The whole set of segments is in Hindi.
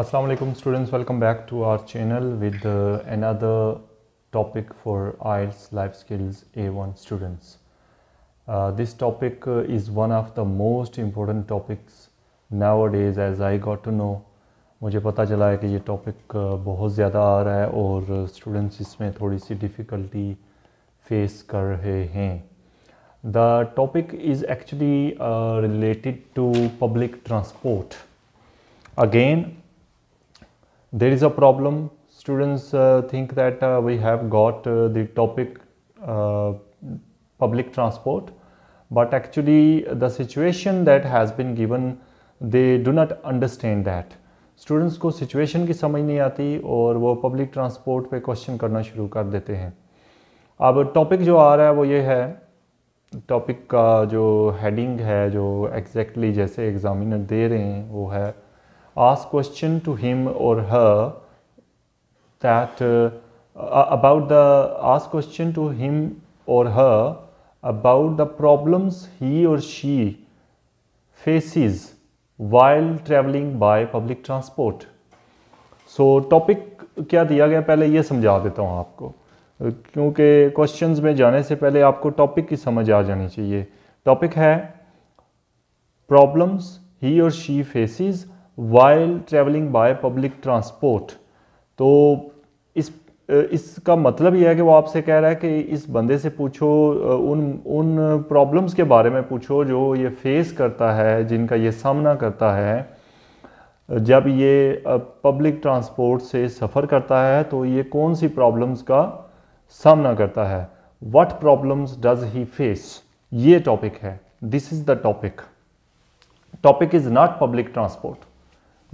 Assalamu alaikum students welcome back to our channel with uh, another topic for IELTS life skills A1 students. Uh, this topic uh, is one of the most important topics nowadays as I got to know मुझे पता चला है कि ये टॉपिक बहुत ज़्यादा आ रहा है और स्टूडेंट्स इसमें थोड़ी सी डिफ़िकल्टी फेस कर रहे हैं the topic is actually related to public transport again there is a problem. Students uh, think that uh, we have got uh, the topic uh, public transport, but actually the situation that has been given, they do not understand that. Students को सिचुएशन की समझ नहीं आती और वो पब्लिक ट्रांसपोर्ट पे क्वेश्चन करना शुरू कर देते हैं अब टॉपिक जो आ रहा है वो ये है टॉपिक का जो हेडिंग है जो एग्जैक्टली exactly जैसे एग्जामिनर दे रहे हैं वो है ask question to him or her that uh, about the ask question to him or her about the problems he or she faces while traveling by public transport. so, topic kya diya gaya pehle ye samjha deta hu aapko kyunki questions mein जाने se pehle aapko topic ki samajh aa jani chahiye topic hai problems he or she faces while travelling by public transport तो इस इसका मतलब यह है कि वो आपसे कह रहा है कि इस बंदे से पूछो उन उन प्रॉब्लम्स के बारे में पूछो जो ये फेस करता है जिनका ये सामना करता है जब ये पब्लिक ट्रांसपोर्ट से सफ़र करता है तो ये कौन सी प्रॉब्लम्स का सामना करता है what problems does he face ये टॉपिक है this is the topic topic is not public transport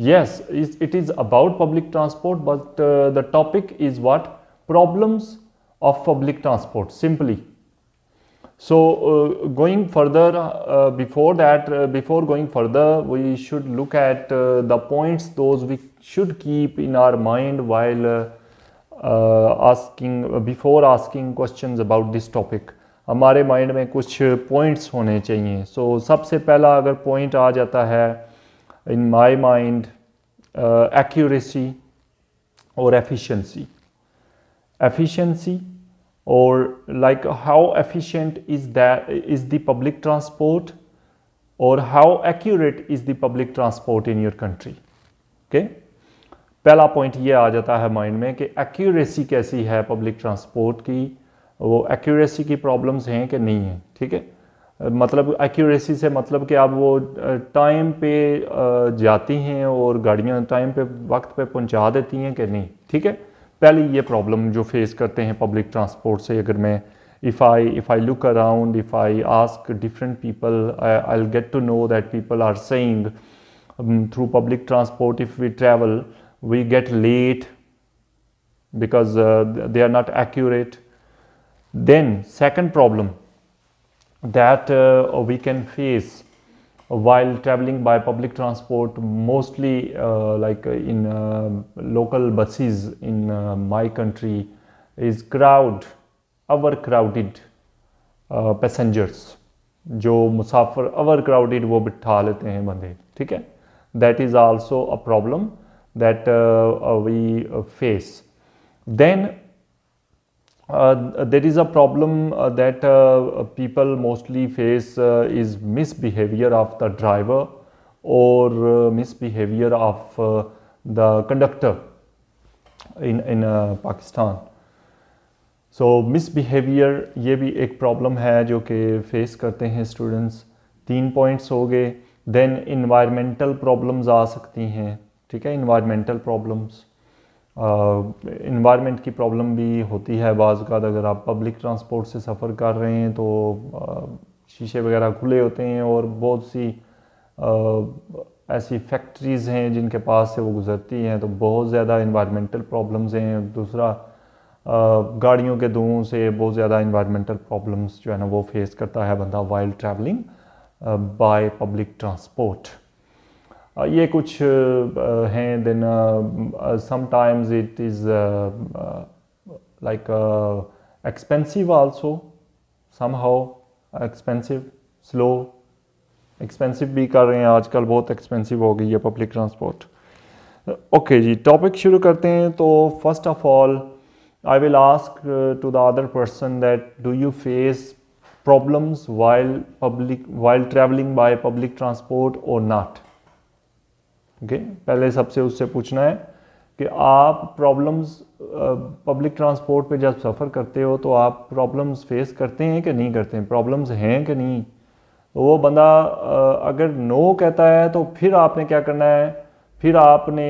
Yes, it is about public transport, but uh, the topic is what? Problems of public transport, simply. So, uh, going further, uh, before that, uh, before going further, we should look at uh, the points those we should keep in our mind while uh, asking, before asking questions about this topic. हमारे माइंड में कुछ पॉइंट्स होने चाहिए सो so, सबसे पहला अगर पॉइंट आ जाता in my mind, uh, accuracy or efficiency. Efficiency or like how efficient is that is the public transport और how accurate is the public transport in your country okay पहला पॉइंट ये आ जाता है माइंड में कि एक्यूरेसी कैसी है पब्लिक ट्रांसपोर्ट की वो एक्यूरेसी की प्रॉब्लम्स हैं कि नहीं है ठीक है मतलब एक्यूरेसी से मतलब कि आप वो टाइम पे जाती हैं और गाड़ियां टाइम पे वक्त पे पहुंचा देती हैं कि नहीं ठीक है पहले ये प्रॉब्लम जो फेस करते हैं पब्लिक ट्रांसपोर्ट से अगर मैं if I if I look around if I ask different people I get to know that people are saying through public transport if we travel we get late because they are not accurate then second problem that uh, we can face while traveling by public transport mostly uh, like uh, in uh, local buses in uh, my country is crowd overcrowded uh, passengers जो मुसाफिर overcrowded क्राउडेड वो बिठा लेते हैं बंदे ठीक है that is also a problem we face. Then. Uh, there is a problem uh, that uh, people mostly face uh, is misbehavior of the driver or uh, misbehavior of uh, the conductor in, in uh, pakistan so misbehaviour ये भी एक प्रॉब्लम है जो कि फेस करते हैं स्टूडेंट्स तीन पॉइंट्स हो गए देन इन्वायरमेंटल प्रॉब्लम्स आ सकती हैं ठीक है इन्वायरमेंटल प्रॉब्लम्स इन्वायरमेंट की प्रॉब्लम भी होती है बाज़ का अगर आप पब्लिक ट्रांसपोर्ट से सफ़र कर रहे हैं तो शीशे वगैरह खुले होते हैं और बहुत सी ऐसी फैक्ट्रीज़ हैं जिनके पास से वो गुज़रती हैं तो बहुत ज़्यादा इन्वायरमेंटल प्रॉब्लम्स हैं दूसरा गाड़ियों के धुओं से बहुत ज़्यादा इन्वायरमेंटल प्रॉब्लम्स जो है ना वो फेस करता है बंदा while travelling by public transport Uh, ये कुछ uh, uh, हैं then sometimes it is like expensive also somehow expensive slow expensive भी कर रहे हैं आजकल बहुत एक्सपेंसिव हो गई है पब्लिक ट्रांसपोर्ट ओके जी टॉपिक शुरू करते हैं तो first of all I will ask to the other person that do you face problems while public while travelling by public transport or not okay पहले सबसे उससे पूछना है कि आप प्रॉब्लम्स पब्लिक ट्रांसपोर्ट पे जब सफ़र करते हो तो आप प्रॉब्लम्स फेस करते हैं कि नहीं करते हैं प्रॉब्लम्स हैं कि नहीं तो वो बंदा अगर नो कहता है तो फिर आपने क्या करना है फिर आपने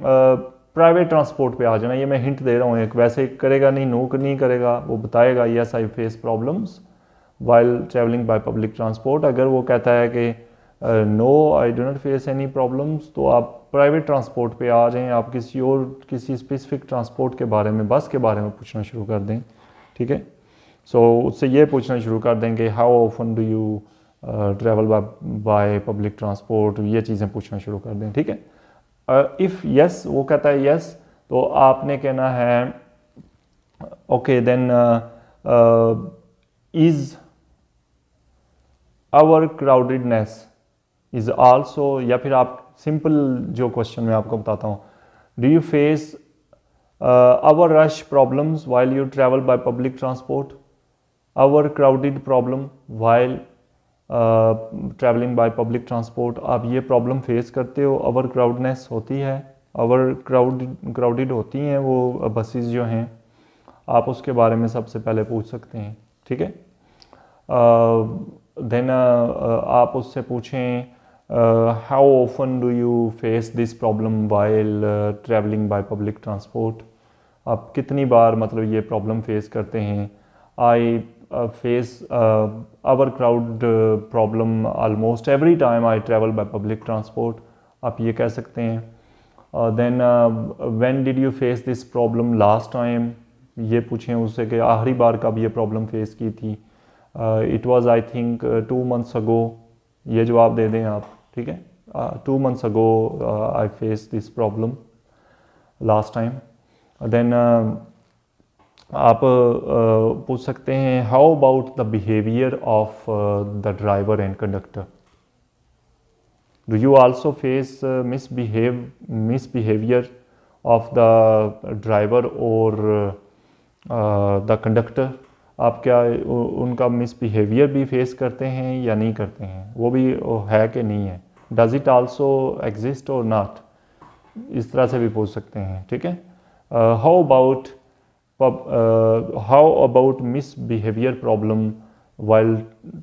प्राइवेट ट्रांसपोर्ट पे आ जाना ये मैं हिंट दे रहा हूँ एक वैसे करेगा नहीं नो नहीं करेगा वो बताएगा yes I face problems while travelling by public transport अगर वो कहता है कि no I do not face any problems तो आप प्राइवेट ट्रांसपोर्ट पे आ जाएं आप किसी और किसी स्पेसिफिक ट्रांसपोर्ट के बारे में बस के बारे में पूछना शुरू कर दें ठीक है सो so, उससे ये पूछना शुरू कर दें कि how often do you travel by public transport ये चीज़ें पूछना शुरू कर दें ठीक है इफ़ uh, यस वो कहता है यस yes, तो आपने कहना है okay then is hour crowdedness is also या फिर आप सिंपल जो क्वेश्चन मैं आपको बताता हूँ do you face hour rush problems while you travel by public transport hour crowded problem while travelling by public transport आप ये प्रॉब्लम फेस करते हो ओवर क्राउडनेस होती है ओवर क्राउड क्राउडिड होती हैं वो बसेस जो हैं आप उसके बारे में सबसे पहले पूछ सकते हैं ठीक है देन uh, uh, uh, आप उससे पूछें Uh, how often do you face this problem while uh, traveling by public transport? आप कितनी बार मतलब ये प्रॉब्लम फेस करते हैं I face hour crowd problem almost every time I travel by public transport आप ये कह सकते हैं then when did you face this problem last time ये पूछें उससे कि आखिरी बार कब ये प्रॉब्लम फेस की थी it was I think two months ago ये जवाब दे दें आप ठीक है two months ago I face this problem last time then आप uh, पूछ सकते हैं how about the behaviour of the driver and conductor do you also face misbehave misbehaviour of the driver और द कंडक्टर आप क्या उनका मिसबिहेवियर भी फेस करते हैं या नहीं करते हैं वो भी है कि नहीं है does it also exist or not इस तरह से भी पूछ सकते हैं ठीक है how about how about misbehaviour problem while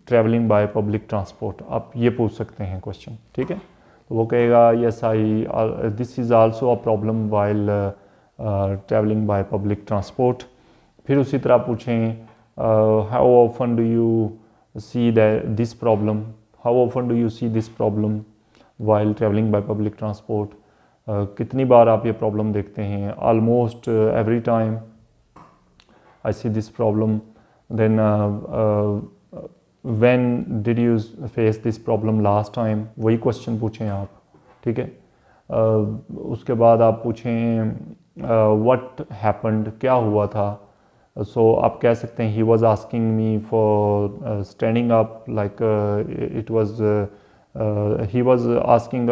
travelling by public transport आप ये पूछ सकते हैं क्वेश्चन ठीक है तो वो कहेगा yes I this is also a problem while travelling by public transport फिर उसी तरह पूछें Uh, how often do you see that this problem how often do you see this problem while traveling by public transport Uh, कितनी बार आप ये प्रॉब्लम देखते हैं almost every time I see this problem then when did you face this problem last time वही क्वेश्चन पूछें आप ठीक है uh, उसके बाद आप पूछें व्हाट uh, हैपन्ड क्या हुआ था so आप कह सकते हैं he was asking me for standing up like it was he was asking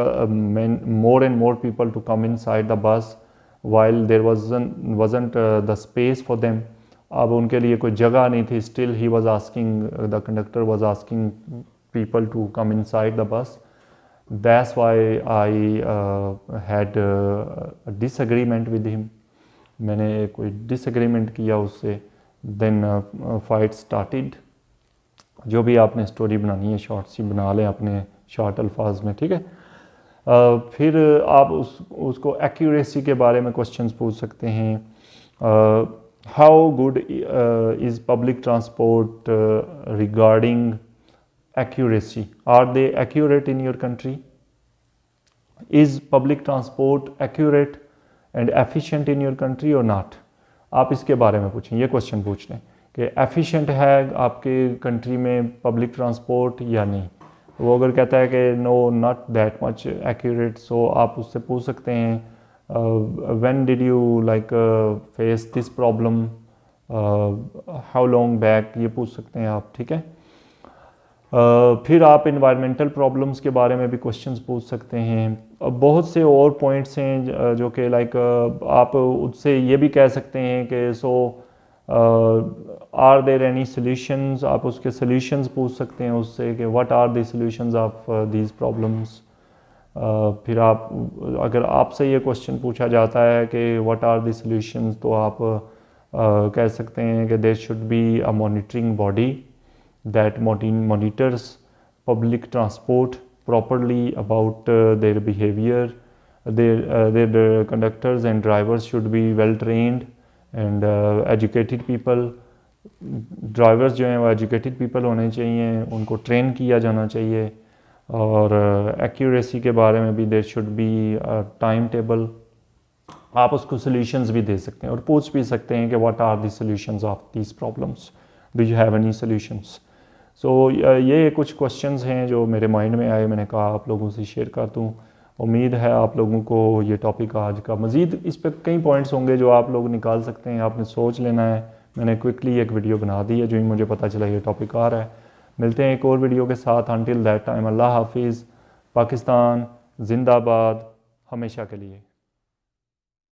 more and more people to come inside the bus while there wasn't the space for them अब उनके लिए कोई जगह नहीं थी still he was asking the conductor was asking people to come inside the bus that's why I had disagreement with him मैंने कोई डिसग्रीमेंट किया उससे देन फाइट स्टार्टिड जो भी आपने स्टोरी बनानी है शॉर्ट सी बना लें अपने शॉर्ट अल्फाज में ठीक है uh, फिर आप उस उसको एक्यूरेसी के बारे में क्वेश्चंस पूछ सकते हैं how good is public transport regarding accuracy are they accurate in your country is public transport accurate and efficient in your country or not आप इसके बारे में पूछें ये क्वेश्चन पूछ लें कि एफिशिएंट है आपके कंट्री में पब्लिक ट्रांसपोर्ट या नहीं वो अगर कहता है कि no not that much accurate so आप उससे पूछ सकते हैं when did you like face this problem how long back ये पूछ सकते हैं आप ठीक है फिर आप इन्वायरमेंटल प्रॉब्लम्स के बारे में भी क्वेश्चन पूछ सकते हैं बहुत से और पॉइंट्स हैं जो कि लाइक आप उससे ये भी कह सकते हैं कि so are there any solutions आप उसके सोल्यूशंस पूछ सकते हैं उससे कि what are the solutions of these problems फिर आप अगर आपसे ये क्वेश्चन पूछा जाता है कि वट आर दी सोल्यूशंस तो आप uh, कह सकते हैं कि there should be a monitoring body that monitors public transport properly about uh, their behavior their, their, their conductors and drivers should be well trained and uh, educated people drivers जो हैं वो एजुकेटेड पीपल होने चाहिए उनको ट्रेन किया जाना चाहिए और एक्यूरेसी uh, के बारे में भी there should be timetable आप उसको सोल्यूशंस भी दे सकते हैं और पूछ भी सकते हैं कि what are the solutions of these problems do you have any solutions so so, uh, ये कुछ क्वेश्चंस हैं जो मेरे माइंड में आए मैंने कहा आप लोगों से शेयर कर दूँ उम्मीद है आप लोगों को ये टॉपिक आज का मज़ीद इस पर कई पॉइंट्स होंगे जो आप लोग निकाल सकते हैं आपने सोच लेना है मैंने क्विकली एक वीडियो बना दी है जो ही मुझे पता चला ये टॉपिक आ रहा है मिलते हैं एक और वीडियो के साथ अनटिल दैट टाइम अल्लाह हाफिज़ पाकिस्तान जिंदाबाद हमेशा के लिए